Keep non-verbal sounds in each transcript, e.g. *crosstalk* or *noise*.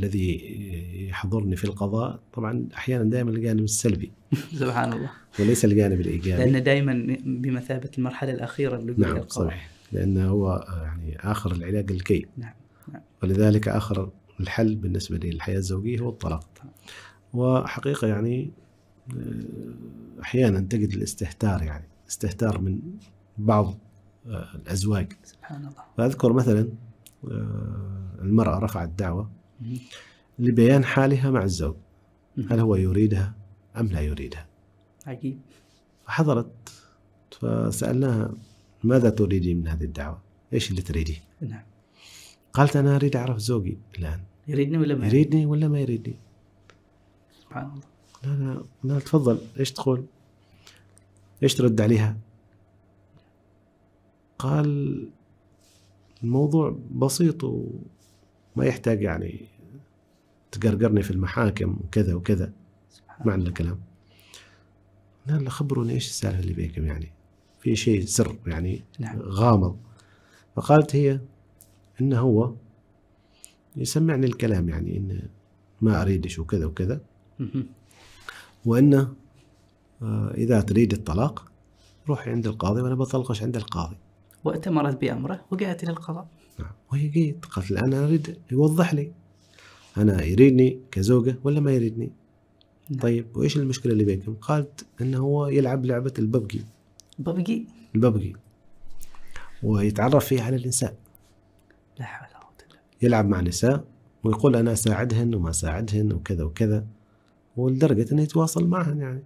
الذي يحضرني في القضاء طبعا احيانا دائما الجانب السلبي *laughs* سبحان الله وليس الجانب الايجابي لانه دائما بمثابه المرحله الاخيره اللي نعم القضاء. صحيح لانه هو آه، يعني اخر العلاج الكي نعم. نعم ولذلك اخر الحل بالنسبه للحياه الزوجيه هو الطلاق وحقيقه يعني آه، احيانا تجد الاستهتار يعني استهتار من بعض آه، الازواج سبحان الله فاذكر مثلا المراه رفعت دعوه لبيان حالها مع الزوج هل هو يريدها أم لا يريدها عجيب فحضرت فسألناها ماذا تريدين من هذه الدعوة إيش اللي تريديه نعم قالت أنا أريد أعرف زوجي الآن يريدني ولا ما يريدني ولا ما يريدني سبحان الله لا لا لا تفضل ايش تقول؟ ايش ترد عليها؟ قال الموضوع بسيط ما يحتاج يعني تقرقرني في المحاكم وكذا وكذا معنى الكلام لا لا خبروني ايش السالفه اللي بينكم يعني في شيء سر يعني نعم. غامض فقالت هي انه هو يسمعني الكلام يعني انه ما اريدش وكذا وكذا وانه آه، اذا تريد الطلاق روحي عند القاضي وانا بطلقش عند القاضي واتمرت بامره وجاءت الى القضاء نعم وهي قالت الآن أنا أريد يوضح لي أنا يريدني كزوجة ولا ما يريدني نعم. طيب وإيش المشكلة اللي بينكم قالت أنه هو يلعب لعبة الببجي ببجي الببجي ويتعرف فيها على النساء لا حول ولا قوة إلا يلعب مع نساء ويقول أنا أساعدهن وما أساعدهن وكذا وكذا ولدرجة أنه يتواصل معهن يعني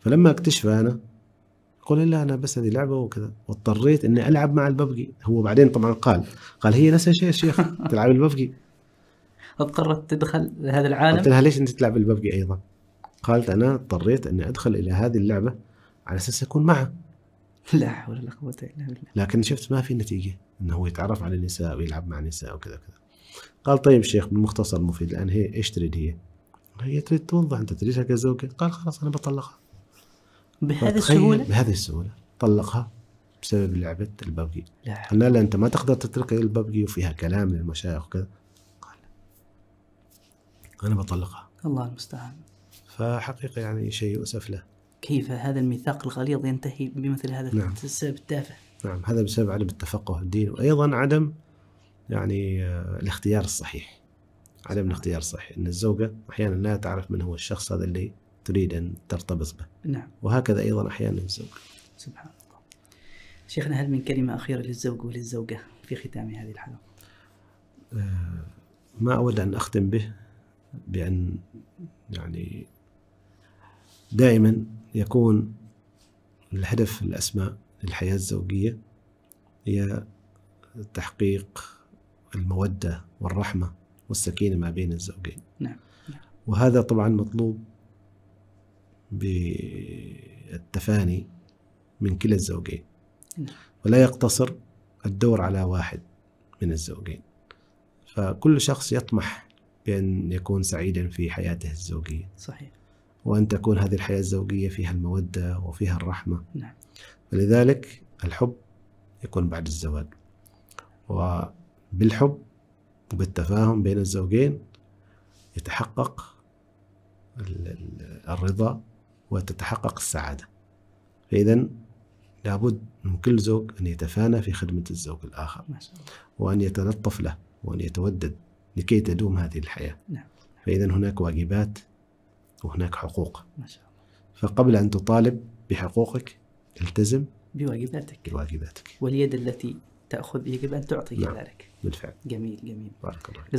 فلما اكتشف أنا قل لا انا بس هذه لعبه وكذا واضطريت اني العب مع الببجي هو بعدين طبعا قال قال هي نفس الشيء يا شيخ *laughs* تلعب الببجي اضطرت تدخل لهذا العالم قلت لها ليش انت تلعب الببجي ايضا قالت انا اضطريت اني ادخل الى هذه اللعبه على اساس اكون معه *laughs* لا حول ولا قوه الا بالله لكن شفت ما في نتيجه انه هو يتعرف على النساء ويلعب مع النساء وكذا وكذا قال طيب شيخ بالمختصر المفيد الان هي ايش تريد هي؟ هي تريد توضح انت تريدها كزوجه قال خلاص انا بطلقها بهذه طيب، السهوله بهذه السهوله طلقها بسبب لعبه الببجي قال لا لا انت ما تقدر تترك الببجي وفيها كلام للمشايخ وكذا قال انا بطلقها الله المستعان فحقيقه يعني شيء يؤسف له كيف هذا الميثاق الغليظ ينتهي بمثل هذا نعم. السبب التافه نعم هذا بسبب عدم التفقه في الدين وايضا عدم يعني آه، الاختيار الصحيح عدم الاختيار الصحيح ان الزوجه احيانا لا تعرف من هو الشخص هذا اللي تريد أن ترتبط به نعم وهكذا أيضا أحيانا الزوج سبحان الله شيخنا هل من كلمة أخيرة للزوج وللزوجة في ختام هذه الحلقة آه، ما أود أن أختم به بأن يعني دائما يكون الهدف الاسماء للحياة الزوجية هي تحقيق المودة والرحمة والسكينة ما بين الزوجين نعم. نعم. وهذا طبعا مطلوب بالتفاني من كلا الزوجين نعم. ولا يقتصر الدور على واحد من الزوجين فكل شخص يطمح بأن يكون سعيدا في حياته الزوجية صحيح وأن تكون هذه الحياة الزوجية فيها المودة وفيها الرحمة نعم فلذلك الحب يكون بعد الزواج وبالحب وبالتفاهم بين الزوجين يتحقق الرضا وتتحقق السعادة فإذا لابد من كل زوج أن يتفانى في خدمة الزوج الآخر وأن يتلطف له وأن يتودد لكي تدوم هذه الحياة نعم. فإذا هناك واجبات وهناك حقوق ما شاء الله. فقبل أن تطالب بحقوقك التزم بواجباتك بواجباتك واليد التي تأخذ يجب أن تعطي نعم. ذلك بالفعل جميل جميل بارك الله